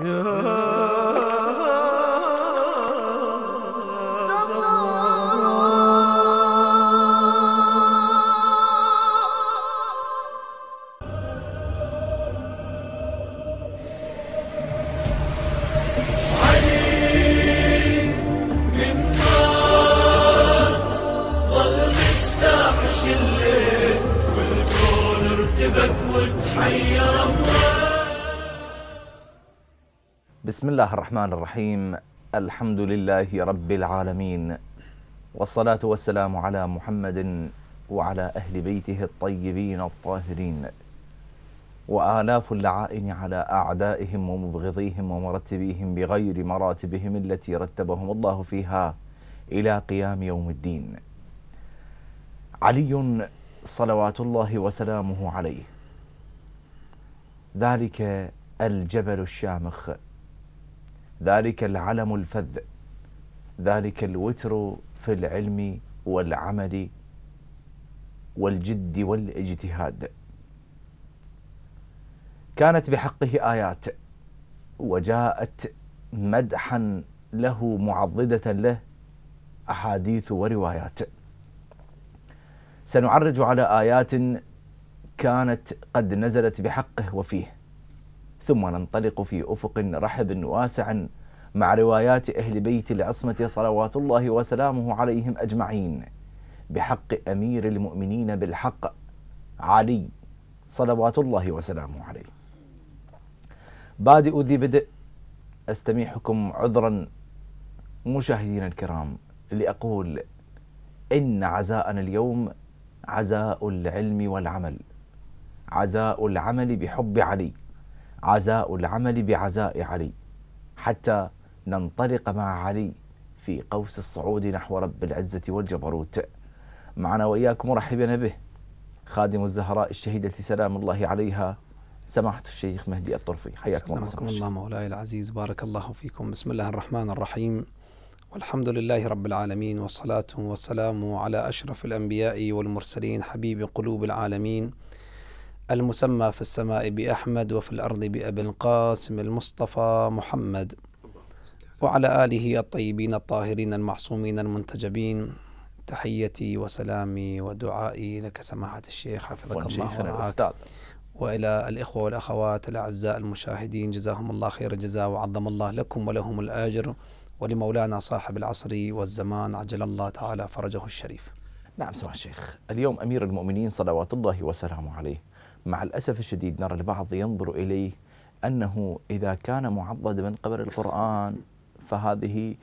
Yeah. الله الرحمن الرحيم الحمد لله رب العالمين والصلاة والسلام على محمد وعلى أهل بيته الطيبين الطاهرين وآلاف اللعائن على أعدائهم ومبغضيهم ومرتبيهم بغير مراتبهم التي رتبهم الله فيها إلى قيام يوم الدين علي صلوات الله وسلامه عليه ذلك الجبل الشامخ ذلك العلم الفذ ذلك الوتر في العلم والعمل والجد والاجتهاد كانت بحقه ايات وجاءت مدحا له معضده له احاديث وروايات سنعرج على ايات كانت قد نزلت بحقه وفيه ثم ننطلق في افق رحب واسع مع روايات اهل بيت العصمه صلوات الله وسلامه عليهم اجمعين بحق امير المؤمنين بالحق علي صلوات الله وسلامه عليه. بادئ ذي بدء استميحكم عذرا مشاهدينا الكرام لاقول ان عزاءنا اليوم عزاء العلم والعمل عزاء العمل بحب علي عزاء العمل بعزاء علي حتى ننطلق مع علي في قوس الصعود نحو رب العزة والجبروت معنا وإياكم مرحبا به خادم الزهراء الشهيدة سلام الله عليها سماحة الشيخ مهدي الطرفي حياكم الله سماحة الله مولاي العزيز بارك الله فيكم بسم الله الرحمن الرحيم والحمد لله رب العالمين والصلاة والسلام على أشرف الأنبياء والمرسلين حبيب قلوب العالمين المسمى في السماء بأحمد وفي الأرض بأبي القاسم المصطفى محمد وعلى آله الطيبين الطاهرين المعصومين المنتجبين تحيتي وسلامي ودعائي لك سماحة الشيخ حفظك الله ورعاك وإلى الإخوة والأخوات الأعزاء المشاهدين جزاهم الله خير الجزاء وعظم الله لكم ولهم الآجر ولمولانا صاحب العصر والزمان عجل الله تعالى فرجه الشريف نعم سماحة الشيخ اليوم أمير المؤمنين صلوات الله وسلامه عليه مع الأسف الشديد نرى البعض ينظر إليه أنه إذا كان معضد من قبل القرآن فهذه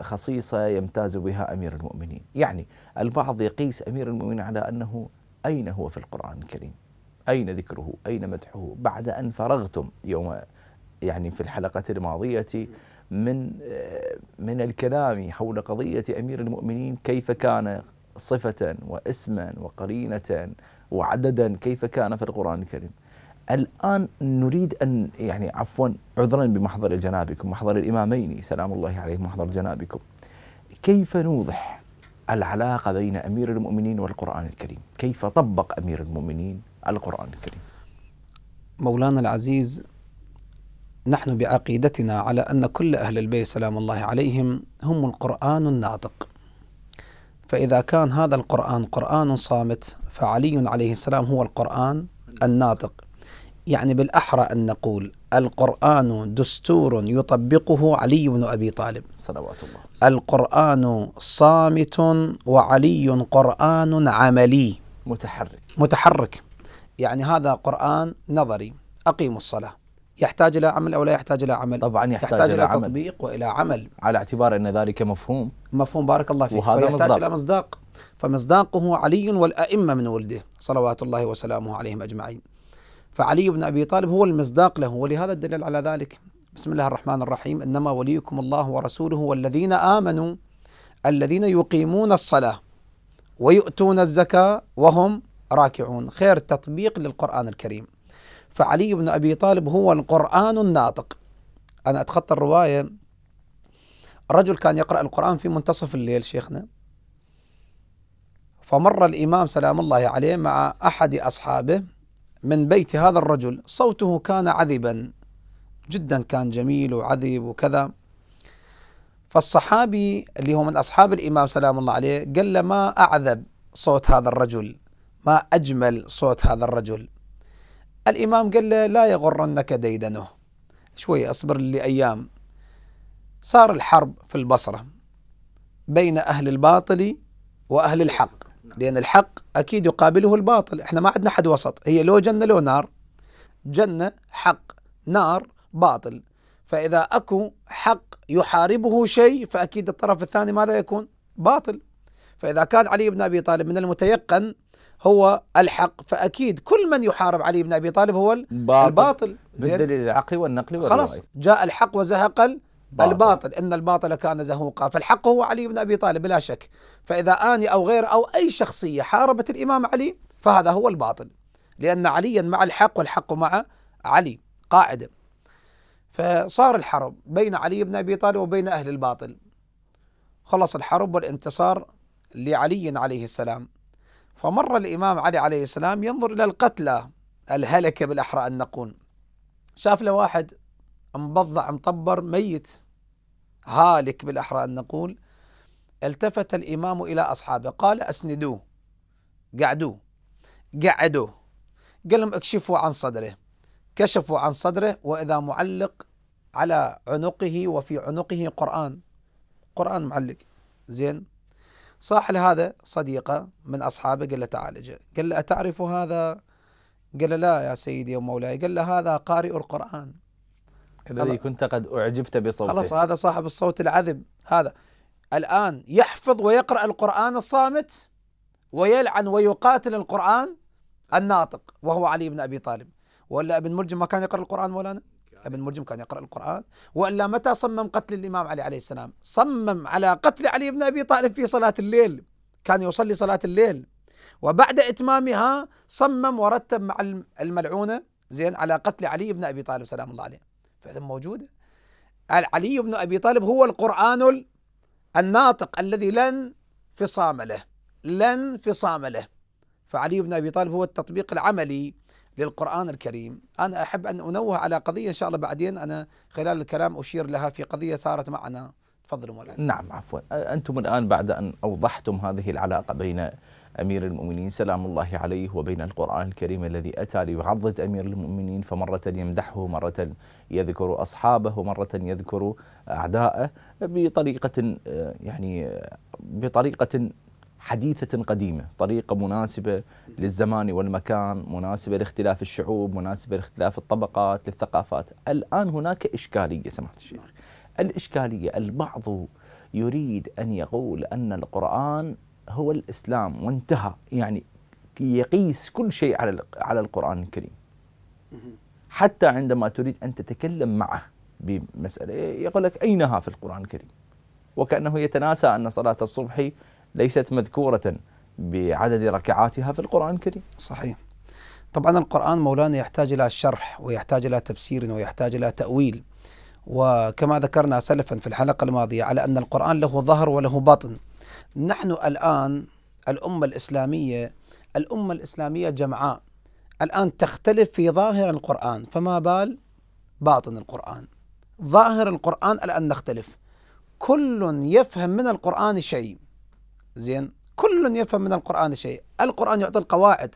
خصيصة يمتاز بها أمير المؤمنين يعني البعض يقيس أمير المؤمنين على أنه أين هو في القرآن الكريم أين ذكره أين مدحه بعد أن فرغتم يوم يعني في الحلقة الماضية من من الكلام حول قضية أمير المؤمنين كيف كان صفة واسما وقرينة وعددا كيف كان في القرآن الكريم الآن نريد أن يعني عفوا عذرا بمحضر جنابكم محضر الإمامين سلام الله عليه محضر جنابكم كيف نوضح العلاقة بين أمير المؤمنين والقرآن الكريم كيف طبق أمير المؤمنين القرآن الكريم مولانا العزيز نحن بعقيدتنا على أن كل أهل البيت سلام الله عليهم هم القرآن الناطق فإذا كان هذا القرآن قرآن صامت فعلي عليه السلام هو القرآن الناطق يعني بالأحرى أن نقول القرآن دستور يطبقه علي بن أبي طالب صلوات الله القرآن صامت وعلي قرآن عملي متحرك متحرك يعني هذا قرآن نظري أقيموا الصلاة يحتاج الى عمل او لا يحتاج الى عمل طبعا يحتاج, يحتاج الى, إلى عمل. تطبيق والى عمل على اعتبار ان ذلك مفهوم مفهوم بارك الله فيك وهذا مصداق. الى مصداق فمصداقه علي والائمه من ولده صلوات الله وسلامه عليهم اجمعين فعلي بن ابي طالب هو المصداق له ولهذا الدليل على ذلك بسم الله الرحمن الرحيم انما وليكم الله ورسوله والذين امنوا الذين يقيمون الصلاه ويؤتون الزكاه وهم راكعون خير تطبيق للقران الكريم فعلي بن أبي طالب هو القرآن الناطق أنا أتخطى الرواية رجل كان يقرأ القرآن في منتصف الليل شيخنا فمر الإمام سلام الله عليه مع أحد أصحابه من بيت هذا الرجل صوته كان عذبا جدا كان جميل وعذب وكذا فالصحابي اللي هو من أصحاب الإمام سلام الله عليه قال له ما أعذب صوت هذا الرجل ما أجمل صوت هذا الرجل الإمام قال له لا يغرنك ديدنه شوي أصبر لي أيام صار الحرب في البصرة بين أهل الباطل وأهل الحق لأن الحق أكيد يقابله الباطل إحنا ما عندنا حد وسط هي لو جنة لو نار جنة حق نار باطل فإذا أكو حق يحاربه شيء فأكيد الطرف الثاني ماذا يكون باطل فإذا كان علي بن أبي طالب من المتيقن هو الحق فاكيد كل من يحارب علي بن ابي طالب هو الباطل, الباطل بالدليل العقلي والنقلي والرواي خلاص جاء الحق وزهق باطل. الباطل ان الباطل كان زهوقا فالحق هو علي بن ابي طالب بلا شك فاذا اني او غير او اي شخصيه حاربت الامام علي فهذا هو الباطل لان عليا مع الحق والحق مع علي قاعده فصار الحرب بين علي بن ابي طالب وبين اهل الباطل خلص الحرب والانتصار لعلي عليه السلام فمر الإمام علي عليه السلام ينظر إلى القتلى الهلكة بالأحرى أن نقول شاف له واحد مبضع مطبر ميت هالك بالأحرى أن نقول التفت الإمام إلى أصحابه قال أسندوه قعدوه قعدوه قال لهم اكشفوا عن صدره كشفوا عن صدره وإذا معلق على عنقه وفي عنقه قرآن قرآن معلق زين صاح لهذا صديقه من اصحابه قال له تعالجه قال له اتعرف هذا قال له لا يا سيدي ومولاي قال له هذا قارئ القرآن الذي كنت قد أعجبت بصوته خلاص هذا صاحب الصوت العذب هذا الآن يحفظ ويقرأ القرآن الصامت ويلعن ويقاتل القرآن الناطق وهو علي بن أبي طالب ولا ابن ملجم ما كان يقرأ القرآن مولانا ابن مرجم كان يقرأ القرآن وإلا متى صمم قتل الإمام علي عليه السلام صمم على قتل علي بن أبي طالب في صلاة الليل كان يصلي صلاة الليل وبعد إتمامها صمم ورتب مع الملعونة زين على قتل علي بن أبي طالب سلام الله عليه فإذا موجودة علي بن أبي طالب هو القرآن الناطق الذي لن فصام له لن فصام له فعلي بن ابي طالب هو التطبيق العملي للقرآن الكريم أنا أحب أن أنوه على قضية إن شاء الله بعدين أنا خلال الكلام أشير لها في قضية صارت معنا تفضلوا مولانا نعم عفوا أنتم الآن بعد أن أوضحتم هذه العلاقة بين أمير المؤمنين سلام الله عليه وبين القرآن الكريم الذي أتى ليعضد أمير المؤمنين فمرة يمدحه مرة يذكر أصحابه مرة يذكر أعداءه بطريقة يعني بطريقة حديثة قديمة طريقة مناسبة للزمان والمكان مناسبة لاختلاف الشعوب مناسبة لاختلاف الطبقات للثقافات الآن هناك إشكالية سمحت الشيخ الإشكالية البعض يريد أن يقول أن القرآن هو الإسلام وانتهى يعني يقيس كل شيء على على القرآن الكريم حتى عندما تريد أن تتكلم معه بمسألة يقول لك أينها في القرآن الكريم وكأنه يتناسى أن صلاة الصبح ليست مذكورة بعدد ركعاتها في القرآن الكريم صحيح طبعا القرآن مولانا يحتاج إلى شرح ويحتاج إلى تفسير ويحتاج إلى تأويل وكما ذكرنا سلفا في الحلقة الماضية على أن القرآن له ظهر وله بطن نحن الآن الأمة الإسلامية الأمة الإسلامية جمعاء الآن تختلف في ظاهر القرآن فما بال باطن القرآن ظاهر القرآن الآن نختلف كل يفهم من القرآن شيء زين كل يفهم من القرآن شيء القرآن يعطي القواعد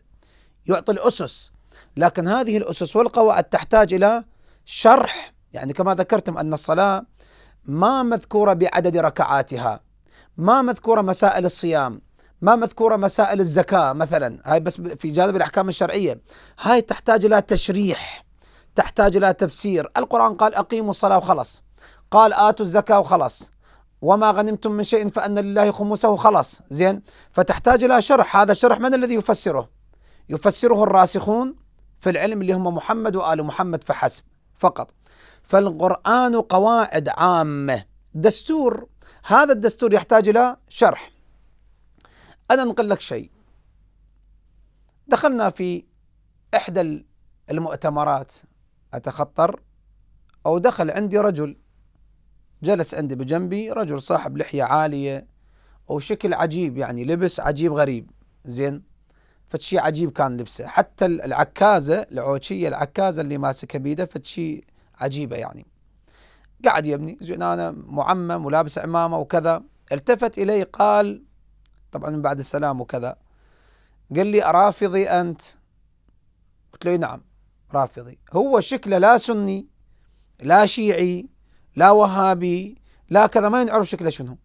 يعطي الأسس لكن هذه الأسس والقواعد تحتاج إلى شرح يعني كما ذكرتم أن الصلاة ما مذكورة بعدد ركعاتها ما مذكورة مسائل الصيام ما مذكورة مسائل الزكاة مثلا هاي بس في جانب الأحكام الشرعية هاي تحتاج إلى تشريح تحتاج إلى تفسير القرآن قال أقيموا الصلاة وخلص قال آتوا الزكاة وخلص وما غنمتم من شيء فأن لله خمسه خلاص زين فتحتاج إلى شرح هذا الشرح من الذي يفسره يفسره الراسخون في العلم اللي هم محمد وآل محمد فحسب فقط فالقرآن قواعد عامة دستور هذا الدستور يحتاج إلى شرح أنا أنقل لك شيء دخلنا في إحدى المؤتمرات أتخطر أو دخل عندي رجل جلس عندي بجنبي رجل صاحب لحية عالية وشكل عجيب يعني لبس عجيب غريب زين فتشي عجيب كان لبسه حتى العكازة العوشية العكازة اللي ماسكة بيده فتشي عجيبة يعني قاعد يا ابني زين أنا معمم ولابس عمامة وكذا التفت إلي قال طبعا من بعد السلام وكذا قال لي أرافضي أنت قلت له نعم رافضي هو شكله لا سني لا شيعي لا وهابي لا كذا ما ينعرف شكله شنو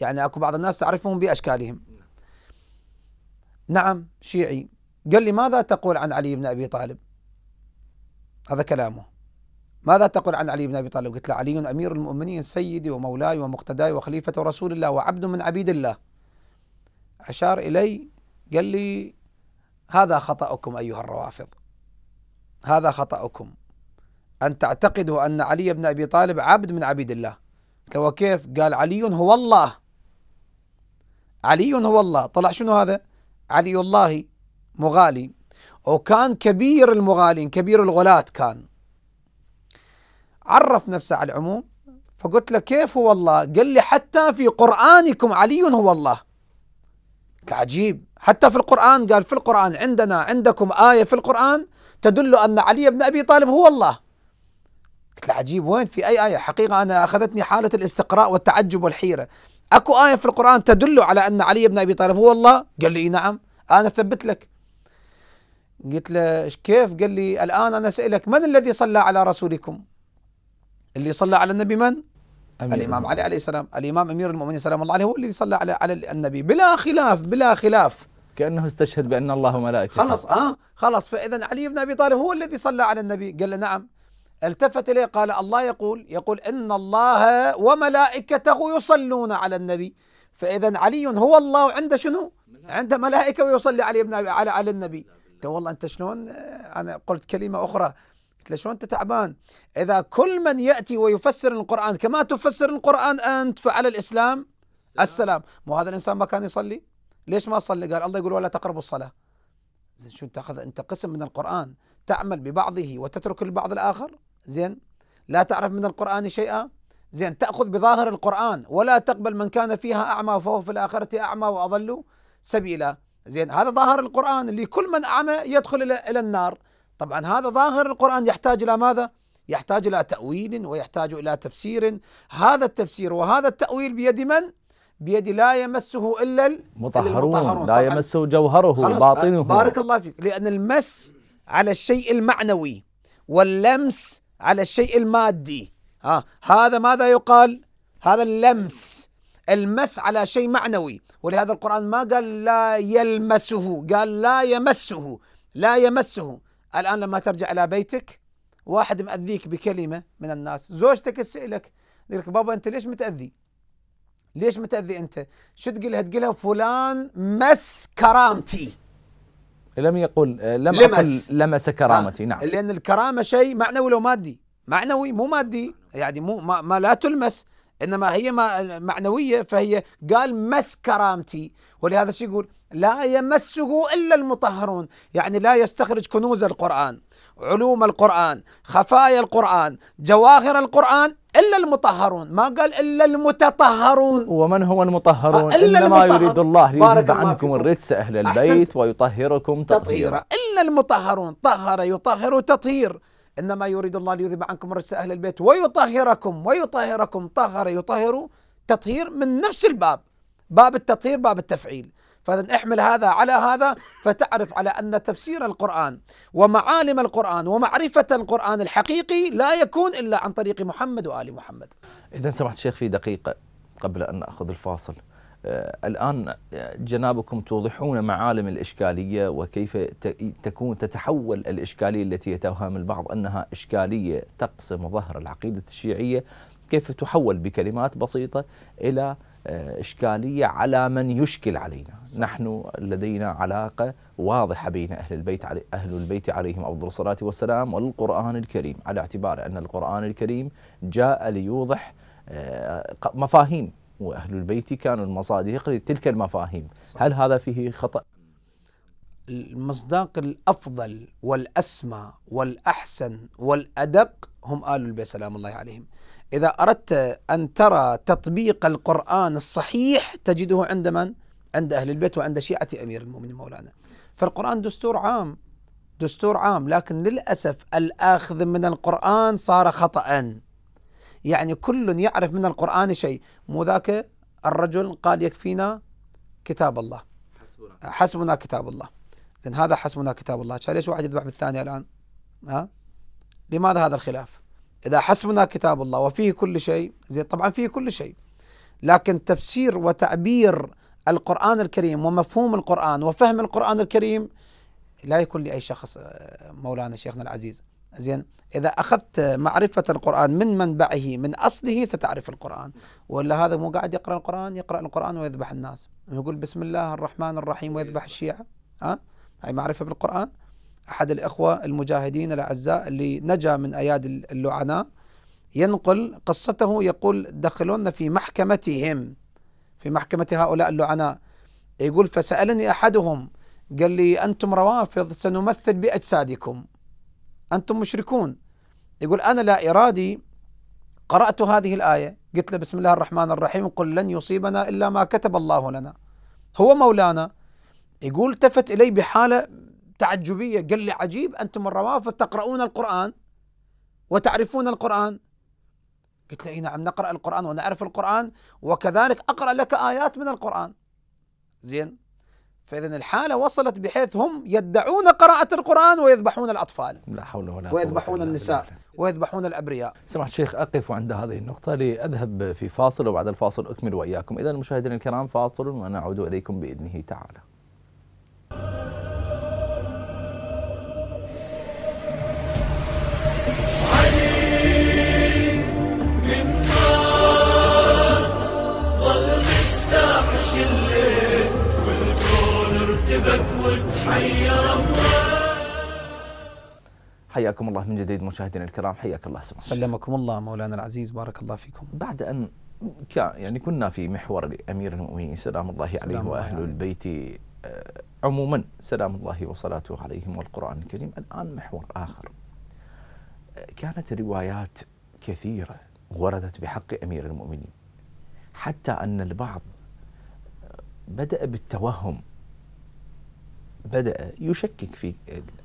يعني اكو بعض الناس تعرفهم باشكالهم نعم شيعي قال لي ماذا تقول عن علي بن ابي طالب هذا كلامه ماذا تقول عن علي بن ابي طالب قلت له علي امير المؤمنين سيدي ومولاي ومقتداي وخليفه رسول الله وعبد من عبيد الله اشار الي قال لي هذا خطأكم أيها الروافض هذا خطأكم أن تعتقدوا أن علي بن أبي طالب عبد من عبيد الله لو كيف قال علي هو الله علي هو الله طلع شنو هذا علي الله مغالي وكان كبير المغالين كبير الغلاة كان عرف نفسه على العموم فقلت له كيف هو الله قال لي حتى في قرآنكم علي هو الله عجيب حتى في القرآن قال في القرآن عندنا عندكم آية في القرآن تدل أن علي بن أبي طالب هو الله قلت له عجيب وين في أي آية حقيقة أنا أخذتني حالة الاستقراء والتعجب والحيرة أكو آية في القرآن تدل على أن علي بن أبي طالب هو الله قال لي نعم أنا اثبت لك قلت له كيف قال لي الآن أنا أسألك من الذي صلى على رسولكم اللي صلى على النبي من أمير الإمام علي عليه السلام الإمام أمير المؤمنين سلام الله عليه هو الذي صلى على على النبي بلا خلاف بلا خلاف كأنه استشهد بأن الله وملائكته خلص آه خلص فإذا علي بن أبي طالب هو الذي صلى على النبي قال له نعم التفت إليه قال الله يقول يقول إن الله وملائكته يصلون على النبي فإذا علي هو الله عند شنو؟ عند ملائكة ويصلي علي ابن على على النبي قلت والله أنت شلون أنا قلت كلمة أخرى قلت له شلون أنت تعبان إذا كل من يأتي ويفسر القرآن كما تفسر القرآن أنت فعلى الإسلام السلام مو هذا الإنسان ما كان يصلي ليش ما صلي قال الله يقول ولا تقربوا الصلاة زين شو تاخذ انت قسم من القرآن تعمل ببعضه وتترك البعض الآخر زين لا تعرف من القرآن شيئا زين تأخذ بظاهر القرآن ولا تقبل من كان فيها أعمى فهو في الآخرة أعمى وأضل سبيلا زين هذا ظاهر القرآن لكل من أعمى يدخل إلى إلى النار طبعا هذا ظاهر القرآن يحتاج إلى ماذا؟ يحتاج إلى تأويل ويحتاج إلى تفسير هذا التفسير وهذا التأويل بيد من؟ بيد لا يمسه إلا المطهرون, المطهرون. لا يمسه جوهره باطنه بارك الله فيك لأن المس على الشيء المعنوي واللمس على الشيء المادي ها هذا ماذا يقال هذا اللمس المس على شيء معنوي ولهذا القرآن ما قال لا يلمسه قال لا يمسه لا يمسه الآن لما ترجع إلى بيتك واحد مأذيك بكلمة من الناس زوجتك تسألك تقول لك بابا أنت ليش متأذي ليش متأذي أنت شو تقولها تقولها فلان مس كرامتي لم يقل آه، لم لمس أقل لمس آه، كرامتي نعم لأن الكرامة شيء معنوي لو مادي معنوي مو مادي يعني مو ما, ما لا تلمس انما هي معنويه فهي قال مس كرامتي ولهذا شو يقول لا يمسه الا المطهرون يعني لا يستخرج كنوز القران علوم القران خفايا القران جواهر القران الا المطهرون ما قال الا المتطهرون ومن هو المطهرون إلا انما المطهر. يريد الله ليذهب عنكم الرجس اهل البيت ويطهركم تطهيرا تطهير. الا المطهرون طهر يطهر تطهير إنما يريد الله ليذهب عنكم الرجس أهل البيت ويطهركم ويطهركم طهر يطهر تطهير من نفس الباب باب التطهير باب التفعيل فإذا احمل هذا على هذا فتعرف على أن تفسير القرآن ومعالم القرآن ومعرفة القرآن الحقيقي لا يكون إلا عن طريق محمد وآل محمد إذا سمحت شيخ في دقيقة قبل أن ناخذ الفاصل آه، الآن آه، جنابكم توضحون معالم الإشكالية وكيف تكون تتحول الإشكالية التي يتوهم البعض أنها إشكالية تقسم ظهر العقيدة الشيعية كيف تحول بكلمات بسيطة إلى آه، إشكالية على من يشكل علينا نحن لدينا علاقة واضحة بين أهل البيت علي أهل البيت عليهم أفضل الصلاة والسلام والقرآن الكريم على اعتبار أن القرآن الكريم جاء ليوضح مفاهيم وأهل البيت كانوا المصادق لتلك المفاهيم صح. هل هذا فيه خطأ؟ المصداق الأفضل والأسمى والأحسن والأدق هم آل البيت سلام الله عليهم إذا أردت أن ترى تطبيق القرآن الصحيح تجده عند من؟ عند أهل البيت وعند شيعة أمير المؤمنين مولانا فالقرآن دستور عام دستور عام لكن للأسف الأخذ من القرآن صار خطأ يعني كل يعرف من القرآن شيء مو ذاك الرجل قال يكفينا كتاب الله حسبنا, كتاب الله زين هذا حسبنا كتاب الله ليش واحد يذبح بالثاني الآن ها لماذا هذا الخلاف إذا حسبنا كتاب الله وفيه كل شيء زين طبعا فيه كل شيء لكن تفسير وتعبير القرآن الكريم ومفهوم القرآن وفهم القرآن الكريم لا يكون لأي شخص آه، مولانا شيخنا العزيز زين إذا أخذت معرفة القرآن من منبعه من أصله ستعرف القرآن ولا هذا مو قاعد يقرأ القرآن يقرأ القرآن ويذبح الناس يقول بسم الله الرحمن الرحيم ويذبح إيه. الشيعة ها هاي معرفة بالقرآن أحد الإخوة المجاهدين الأعزاء اللي نجا من أيادي اللعناء ينقل قصته يقول دخلونا في محكمتهم في محكمة هؤلاء اللعناء يقول فسألني أحدهم قال لي أنتم روافض سنمثل بأجسادكم أنتم مشركون يقول أنا لا إرادي قرأت هذه الآية قلت له بسم الله الرحمن الرحيم قل لن يصيبنا إلا ما كتب الله لنا هو مولانا يقول التفت إلي بحالة تعجبية قال لي عجيب أنتم الروافض تقرؤون القرآن وتعرفون القرآن قلت له إيه نعم نقرأ القرآن ونعرف القرآن وكذلك أقرأ لك آيات من القرآن زين فإذا الحالة وصلت بحيث هم يدعون قراءة القرآن ويذبحون الأطفال لا حول ولا قوة ويذبحون النساء ويذبحون الأبرياء سمحت شيخ أقف عند هذه النقطة لأذهب في فاصل وبعد الفاصل أكمل وإياكم إذا المشاهدين الكرام فاصل ونعود إليكم بإذنه تعالى تبك وتحير الله حياكم الله من جديد مشاهدينا الكرام حياك الله سمع سلمكم الله مولانا العزيز بارك الله فيكم بعد أن يعني كنا في محور أمير المؤمنين سلام الله سلام عليه وأهل الله. البيت آه، عموما سلام الله وصلاته عليهم والقرآن الكريم الآن محور آخر آه، كانت روايات كثيرة وردت بحق أمير المؤمنين حتى أن البعض آه، بدأ بالتوهم بدأ يشكك في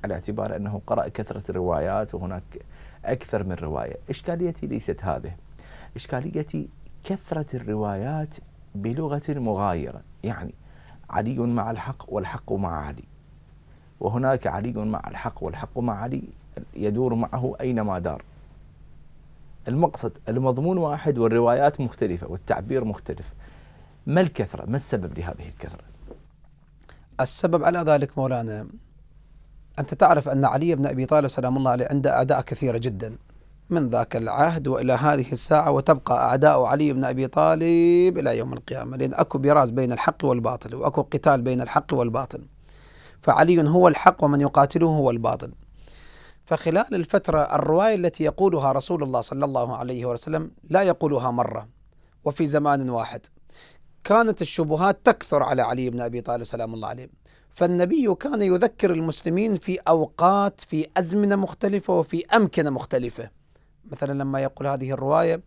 على اعتبار أنه قرأ كثرة الروايات وهناك أكثر من رواية إشكاليتي ليست هذه إشكاليتي كثرة الروايات بلغة مغايرة يعني علي مع الحق والحق مع علي وهناك علي مع الحق والحق مع علي يدور معه أينما دار المقصد المضمون واحد والروايات مختلفة والتعبير مختلف ما الكثرة ما السبب لهذه الكثرة السبب على ذلك مولانا أنت تعرف أن علي بن أبي طالب سلام الله عليه عنده أعداء كثيرة جدا من ذاك العهد وإلى هذه الساعة وتبقى أعداء علي بن أبي طالب إلى يوم القيامة لأن أكو براز بين الحق والباطل وأكو قتال بين الحق والباطل فعلي هو الحق ومن يقاتله هو الباطل فخلال الفترة الرواية التي يقولها رسول الله صلى الله عليه وسلم لا يقولها مرة وفي زمان واحد كانت الشبهات تكثر على علي بن ابي طالب سلام الله عليه فالنبي كان يذكر المسلمين في اوقات في ازمنه مختلفه وفي امكنه مختلفه مثلا لما يقول هذه الروايه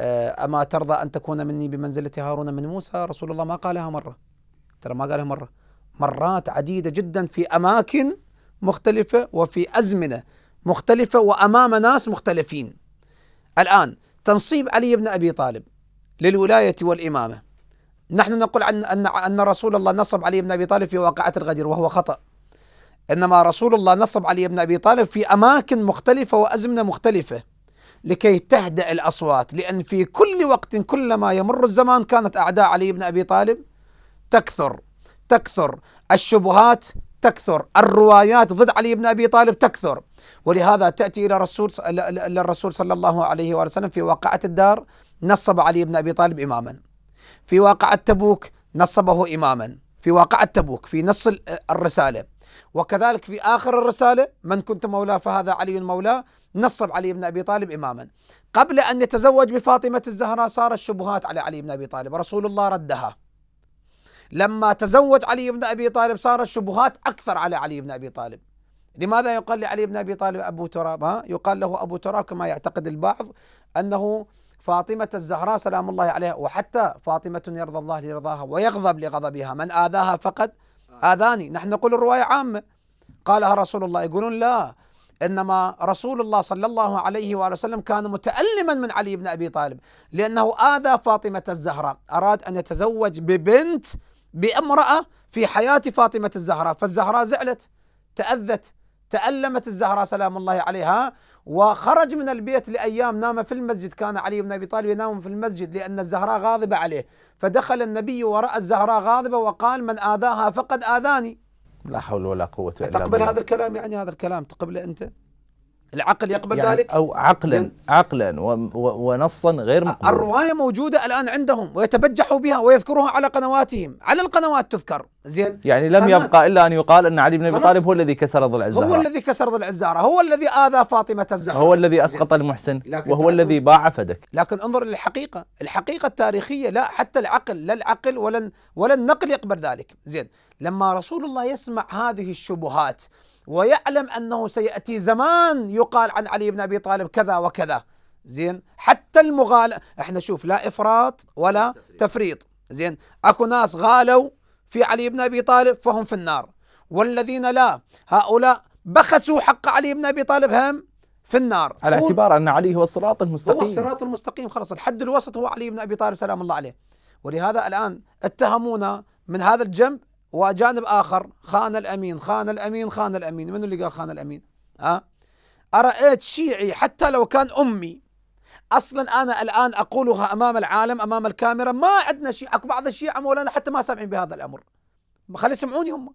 آه، اما ترضى ان تكون مني بمنزله هارون من موسى رسول الله ما قالها مره ترى ما قالها مره مرات عديده جدا في اماكن مختلفه وفي ازمنه مختلفه وامام ناس مختلفين الان تنصيب علي بن ابي طالب للولايه والامامه نحن نقول عن أن أن رسول الله نصب علي بن أبي طالب في واقعة الغدير وهو خطأ إنما رسول الله نصب علي بن أبي طالب في أماكن مختلفة وأزمنة مختلفة لكي تهدأ الأصوات لأن في كل وقت كلما يمر الزمان كانت أعداء علي بن أبي طالب تكثر تكثر الشبهات تكثر الروايات ضد علي بن ابي طالب تكثر ولهذا تاتي الى الرسول الى الرسول صلى الله عليه وسلم في واقعه الدار نصب علي بن ابي طالب اماما في واقعة تبوك نصبه إماما في واقعة تبوك في نص الرسالة وكذلك في آخر الرسالة من كنت مولاه فهذا علي مولاه نصب علي بن أبي طالب إماما قبل أن يتزوج بفاطمة الزهراء صار الشبهات على علي بن أبي طالب رسول الله ردها لما تزوج علي بن أبي طالب صار الشبهات أكثر على علي بن أبي طالب لماذا يقال لعلي بن أبي طالب أبو تراب ها؟ يقال له أبو تراب كما يعتقد البعض أنه فاطمة الزهراء سلام الله عليها وحتى فاطمة يرضى الله لرضاها ويغضب لغضبها من آذاها فقد آه. آذاني نحن نقول الرواية عامة قالها رسول الله يقولون لا إنما رسول الله صلى الله عليه وآله وسلم كان متألما من علي بن أبي طالب لأنه آذى فاطمة الزهراء أراد أن يتزوج ببنت بامرأة في حياة فاطمة الزهراء فالزهراء زعلت تأذت تألمت الزهراء سلام الله عليها وخرج من البيت لأيام نام في المسجد كان علي بن أبي طالب ينام في المسجد لأن الزهراء غاضبة عليه فدخل النبي ورأى الزهراء غاضبة وقال من آذاها فقد آذاني لا حول ولا قوة إلا بالله تقبل هذا الكلام يعني هذا الكلام تقبله أنت؟ العقل يقبل يعني ذلك او عقلا عقلا ونصا غير مقبول الروايه موجوده الان عندهم ويتبجحوا بها ويذكروها على قنواتهم على القنوات تذكر زين يعني لم يبقى الا ان يقال ان علي بن ابي طالب هو الذي كسر ضلع الزهراء هو الذي كسر ضلع الزهراء هو الذي اذى فاطمه الزهراء هو الذي اسقط المحسن وهو الذي باع فدك لكن انظر للحقيقه الحقيقه التاريخيه لا حتى العقل لا العقل ولا ولا النقل يقبل ذلك زين لما رسول الله يسمع هذه الشبهات ويعلم انه سياتي زمان يقال عن علي بن ابي طالب كذا وكذا زين حتى المغال احنا شوف لا افراط ولا تفريط زين اكو ناس غالوا في علي بن ابي طالب فهم في النار والذين لا هؤلاء بخسوا حق علي بن ابي طالب هم في النار على اعتبار ان علي هو الصراط المستقيم هو الصراط المستقيم خلاص الحد الوسط هو علي بن ابي طالب سلام الله عليه ولهذا الان اتهمونا من هذا الجنب وجانب اخر خان الامين خان الامين خان الامين منو اللي قال خان الامين ها ارأيت شيعي حتى لو كان امي اصلا انا الان اقولها امام العالم امام الكاميرا ما عندنا شيء اكو بعض الشيعة مولانا حتى ما سامعين بهذا الامر خلي يسمعوني هم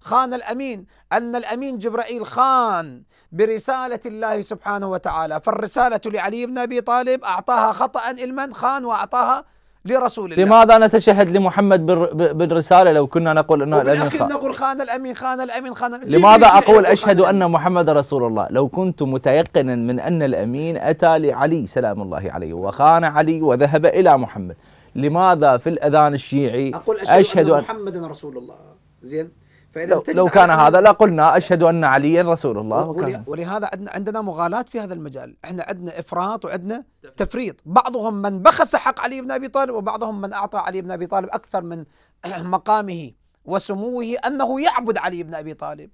خان الامين ان الامين جبرائيل خان برساله الله سبحانه وتعالى فالرساله لعلي بن ابي طالب اعطاها خطا لمن خان واعطاها لرسول الله لماذا نتشهد لمحمد بالرسالة لو كنا نقول أنه الأمين خان نقول خان الأمين خان الأمين خان الأمين لماذا أقول أشهد أن محمد رسول الله لو كنت متيقنا من أن الأمين أتى لعلي سلام الله عليه وخان علي وذهب إلى محمد لماذا في الأذان الشيعي أقول أشهد, أشهد أن محمدا رسول الله زين فاذا لو, لو كان هذا لقلنا اشهد ان عليا رسول الله ولهذا عندنا عندنا مغالاه في هذا المجال، احنا عندنا افراط وعندنا تفريط، بعضهم من بخس حق علي بن ابي طالب وبعضهم من اعطى علي بن ابي طالب اكثر من مقامه وسموه انه يعبد علي بن ابي طالب.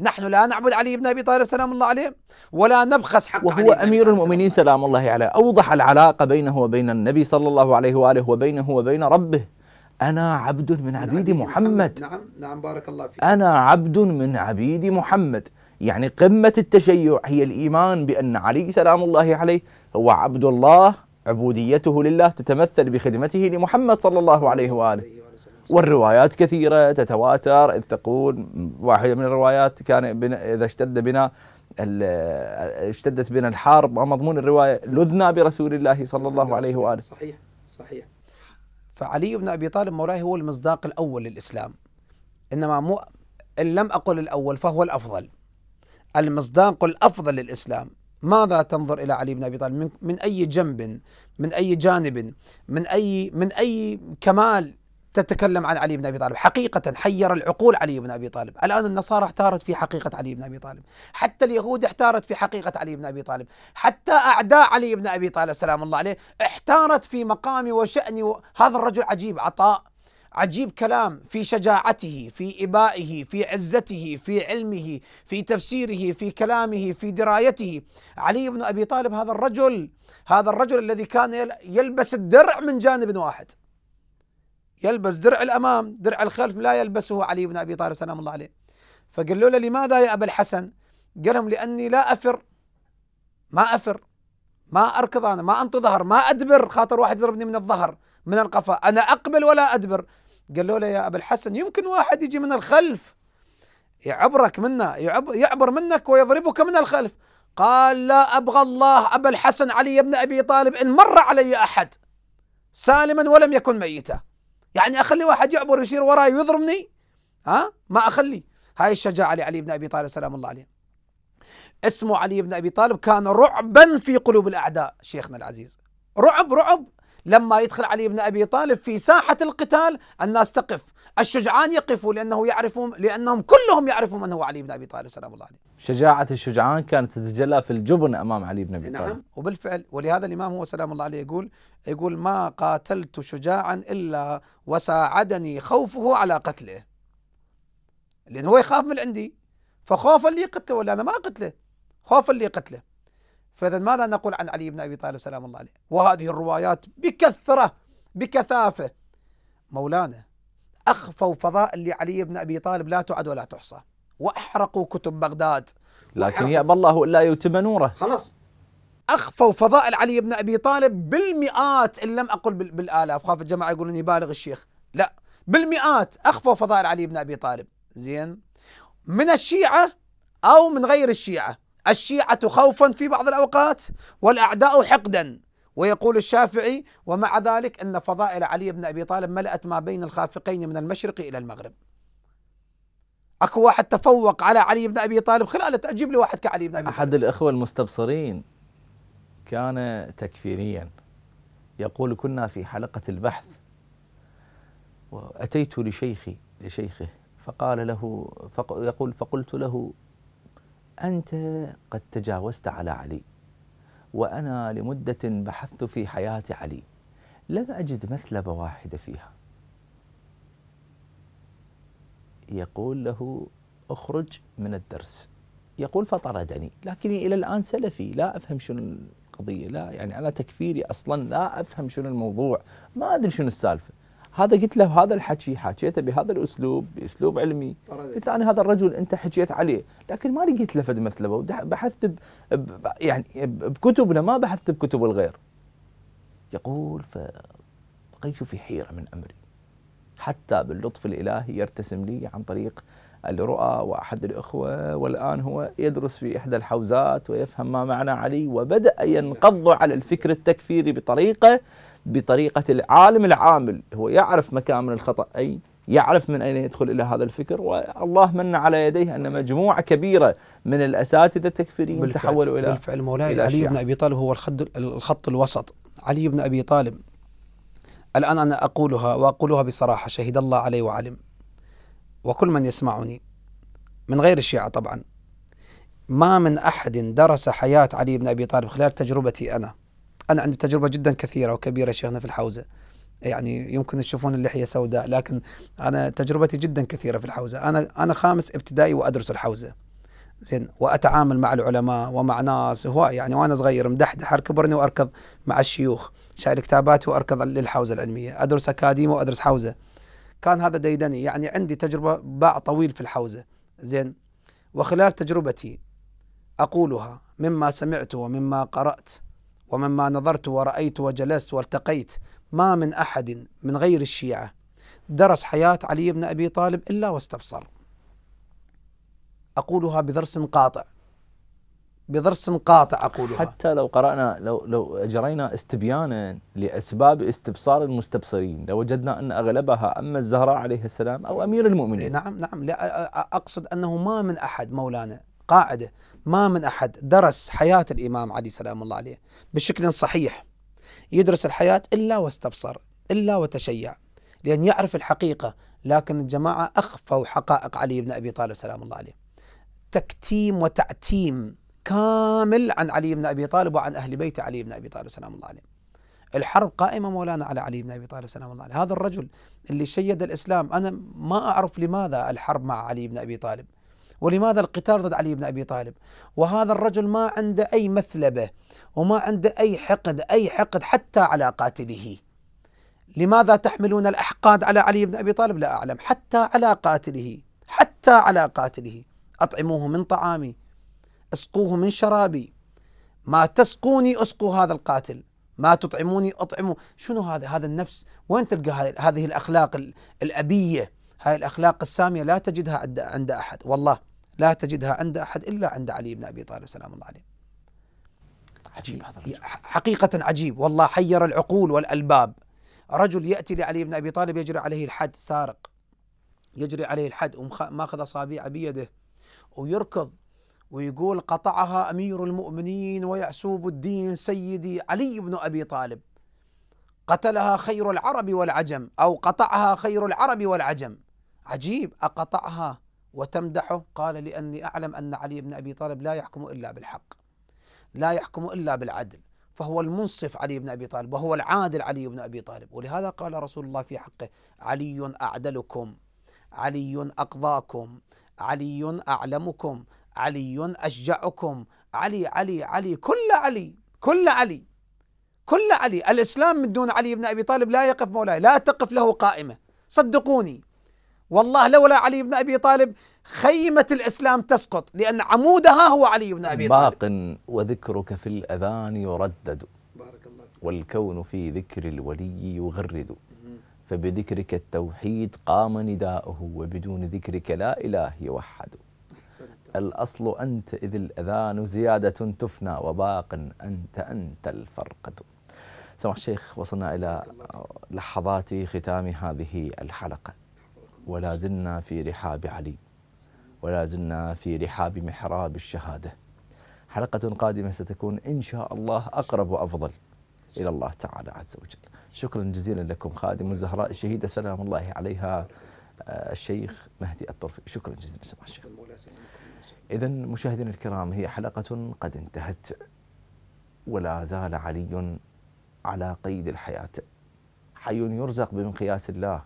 نحن لا نعبد علي بن ابي طالب سلام الله عليه ولا نبخس حق وهو علي امير المؤمنين سلام الله عليه، اوضح العلاقه بينه وبين النبي صلى الله عليه واله وبينه وبين ربه أنا عبد من نعم، عبيد نعم، محمد. نعم نعم بارك الله فيك أنا عبد من عبيد محمد يعني قمة التشيع هي الإيمان بأن علي سلام الله عليه هو عبد الله عبوديته لله تتمثل بخدمته لمحمد صلى الله عليه وآله والروايات كثيرة تتواتر إذ تقول واحدة من الروايات كان إذا اشتد بنا اشتدت بنا الحرب ومضمون الرواية لذنا برسول الله صلى الله نعم، عليه وآله صحيح صحيح فعلي بن أبي طالب مولاي هو المصداق الأول للإسلام إنما مو إن لم أقل الأول فهو الأفضل المصداق الأفضل للإسلام ماذا تنظر إلى علي بن أبي طالب من, من أي جنب من أي جانب من أي من أي كمال تتكلم عن علي بن ابي طالب، حقيقة حير العقول علي بن ابي طالب، الان النصارى احتارت في حقيقة علي بن ابي طالب، حتى اليهود احتارت في حقيقة علي بن ابي طالب، حتى اعداء علي بن ابي طالب سلام الله عليه احتارت في مقام وشأن و... هذا الرجل عجيب عطاء عجيب كلام في شجاعته في إبائه في عزته في علمه في تفسيره في كلامه في درايته علي بن أبي طالب هذا الرجل هذا الرجل الذي كان يلبس الدرع من جانب واحد يلبس درع الأمام درع الخلف لا يلبسه علي بن أبي طالب سلام الله عليه فقالوا له لماذا يا أبا الحسن قال لهم لأني لا أفر ما أفر ما أركض أنا ما أنطي ظهر ما أدبر خاطر واحد يضربني من الظهر من القفا أنا أقبل ولا أدبر قالوا له يا أبا الحسن يمكن واحد يجي من الخلف يعبرك منا يعبر منك ويضربك من الخلف قال لا أبغى الله أبا الحسن علي بن أبي طالب إن مر علي أحد سالما ولم يكن ميتا يعني اخلي واحد يعبر يشير وراي ويضربني ها ما اخلي هاي الشجاعه لعلي بن ابي طالب سلام الله عليه اسمه علي بن ابي طالب كان رعبا في قلوب الاعداء شيخنا العزيز رعب رعب لما يدخل علي بن ابي طالب في ساحه القتال الناس تقف الشجعان يقفوا لانه يعرفون لانهم كلهم يعرفون من هو علي بن ابي طالب سلام الله عليه. شجاعه الشجعان كانت تتجلى في الجبن امام علي بن ابي طالب. نعم وبالفعل ولهذا الامام هو سلام الله عليه يقول يقول ما قاتلت شجاعا الا وساعدني خوفه على قتله. لانه هو يخاف من عندي فخوفا لي قتله ولا انا ما قتله خوفا لي قتله. فإذا ماذا نقول عن علي بن أبي طالب سلام الله عليه وهذه الروايات بكثرة بكثافة مولانا أخفوا فضائل لعلي بن أبي طالب لا تعد ولا تحصى وأحرقوا كتب بغداد لكن يأبى الله إلا يتم نوره خلاص أخفوا فضائل علي بن أبي طالب بالمئات إن لم أقل بالآلاف خاف الجماعة يقولون يبالغ الشيخ لا بالمئات أخفوا فضائل علي بن أبي طالب زين من الشيعة أو من غير الشيعة الشيعة خوفا في بعض الأوقات والأعداء حقدا ويقول الشافعي ومع ذلك أن فضائل علي بن أبي طالب ملأت ما بين الخافقين من المشرق إلى المغرب اكو واحد تفوق على علي بن ابي طالب خلال تأجيب لي واحد كعلي بن ابي طالب احد الاخوه المستبصرين كان تكفيريا يقول كنا في حلقه البحث واتيت لشيخي لشيخه فقال له فق يقول فقلت له أنت قد تجاوزت على علي وأنا لمدة بحثت في حياة علي لم أجد مثلبة واحدة فيها يقول له أخرج من الدرس يقول فطردني لكني إلى الآن سلفي لا أفهم شنو القضية لا يعني أنا تكفيري أصلا لا أفهم شنو الموضوع ما أدري شنو السالفة هذا قلت له هذا الحكي حكيته بهذا الاسلوب باسلوب علمي قلت له انا هذا الرجل انت حكيت عليه لكن ما لقيت له فد مثله بحثت يعني بكتبنا ما بحثت بكتب الغير يقول فبقيت في حيره من امري حتى باللطف الالهي يرتسم لي عن طريق لرؤى وأحد الإخوة والآن هو يدرس في إحدى الحوزات ويفهم ما معنى علي وبدأ ينقض على الفكر التكفيري بطريقة بطريقة العالم العامل هو يعرف مكان من الخطأ أي يعرف من أين يدخل إلى هذا الفكر والله من على يديه أن مجموعة كبيرة من الأساتذة التكفيريين بالفعل تحولوا إلى بالفعل مولاي إلى علي بن أبي طالب هو الخط, الخط الوسط علي بن أبي طالب الآن أنا أقولها وأقولها بصراحة شهد الله عليه وعلم وكل من يسمعني من غير الشيعة طبعا ما من أحد درس حياة علي بن أبي طالب خلال تجربتي أنا أنا عندي تجربة جدا كثيرة وكبيرة شيخنا في الحوزة يعني يمكن تشوفون اللحية سوداء لكن أنا تجربتي جدا كثيرة في الحوزة أنا أنا خامس ابتدائي وأدرس الحوزة زين وأتعامل مع العلماء ومع ناس هو يعني وأنا صغير مدحدح كبرني وأركض مع الشيوخ شايل كتاباتي وأركض للحوزة العلمية أدرس أكاديمي وأدرس حوزة كان هذا ديدني يعني عندي تجربة باع طويل في الحوزة زين وخلال تجربتي أقولها مما سمعت ومما قرأت ومما نظرت ورأيت وجلست والتقيت ما من أحد من غير الشيعة درس حياة علي بن أبي طالب إلا واستبصر أقولها بدرس قاطع بضرس قاطع أقولها حتى لو قرأنا لو لو أجرينا استبيانا لأسباب استبصار المستبصرين لوجدنا أن أغلبها أما الزهراء عليه السلام أو أمير المؤمنين نعم نعم لا أقصد أنه ما من أحد مولانا قاعدة ما من أحد درس حياة الإمام علي سلام الله عليه بشكل صحيح يدرس الحياة إلا واستبصر إلا وتشيع لأن يعرف الحقيقة لكن الجماعة أخفوا حقائق علي بن أبي طالب سلام الله عليه تكتيم وتعتيم كامل عن علي بن ابي طالب وعن اهل بيت علي بن ابي طالب سلام الله عليه. الحرب قائمه مولانا على علي بن ابي طالب سلام الله عليه، هذا الرجل اللي شيد الاسلام انا ما اعرف لماذا الحرب مع علي بن ابي طالب. ولماذا القتال ضد علي بن ابي طالب؟ وهذا الرجل ما عنده اي مثلبه وما عنده اي حقد اي حقد حتى على قاتله. لماذا تحملون الاحقاد على علي بن ابي طالب؟ لا اعلم، حتى على قاتله، حتى على قاتله، اطعموه من طعامي اسقوه من شرابي ما تسقوني اسقوا هذا القاتل ما تطعموني اطعموا شنو هذا هذا النفس وين تلقى هذه الاخلاق الابيه هاي الاخلاق الساميه لا تجدها عند احد والله لا تجدها عند احد الا عند علي بن ابي طالب سلام الله عليه عجيب هذا الرجل. حقيقة عجيب والله حير العقول والألباب رجل يأتي لعلي بن أبي طالب يجري عليه الحد سارق يجري عليه الحد وماخذ أصابعه بيده ويركض ويقول قطعها أمير المؤمنين ويعسوب الدين سيدي علي بن أبي طالب قتلها خير العرب والعجم أو قطعها خير العرب والعجم عجيب أقطعها وتمدحه قال لأني أعلم أن علي بن أبي طالب لا يحكم إلا بالحق لا يحكم إلا بالعدل فهو المنصف علي بن أبي طالب وهو العادل علي بن أبي طالب ولهذا قال رسول الله في حقه علي أعدلكم علي أقضاكم علي أعلمكم علي أشجعكم علي علي علي كل علي كل علي كل علي الإسلام من دون علي بن أبي طالب لا يقف مولاي لا تقف له قائمة صدقوني والله لولا علي بن أبي طالب خيمة الإسلام تسقط لأن عمودها هو علي بن أبي طالب باق وذكرك في الأذان يردد بارك الله والكون في ذكر الولي يغرد فبذكرك التوحيد قام نداؤه وبدون ذكرك لا إله يوحد الأصل أنت إذ الأذان زيادة تفنى وباق أنت أنت الفرقة سمح الشيخ وصلنا إلى لحظات ختام هذه الحلقة ولا زلنا في رحاب علي ولا زلنا في رحاب محراب الشهادة حلقة قادمة ستكون إن شاء الله أقرب وأفضل إلى الله تعالى عز وجل شكرا جزيلا لكم خادم الزهراء الشهيدة سلام الله عليها آه، الشيخ مهدي الطرفي شكرا جزيلا سماحة الشيخ إذا مشاهدينا الكرام هي حلقة قد انتهت ولا زال علي على قيد الحياة حي يرزق بمقياس الله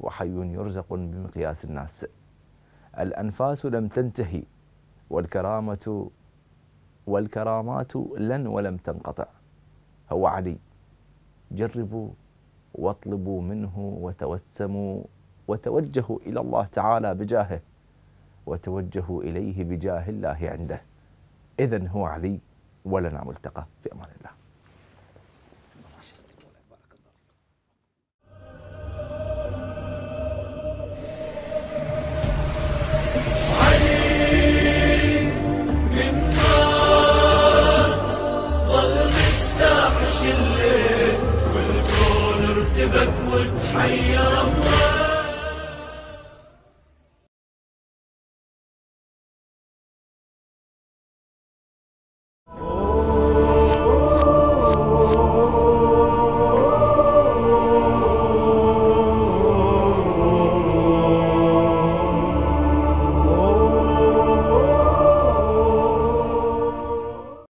وحي يرزق بمقياس الناس الأنفاس لم تنتهي والكرامة والكرامات لن ولم تنقطع هو علي جربوا واطلبوا منه وتوسموا وتوجهوا إلى الله تعالى بجاهه وتوجهوا إليه بجاه الله عنده إذا هو علي ولنا ملتقى في أمان الله الليل والكون ارتبك وتحير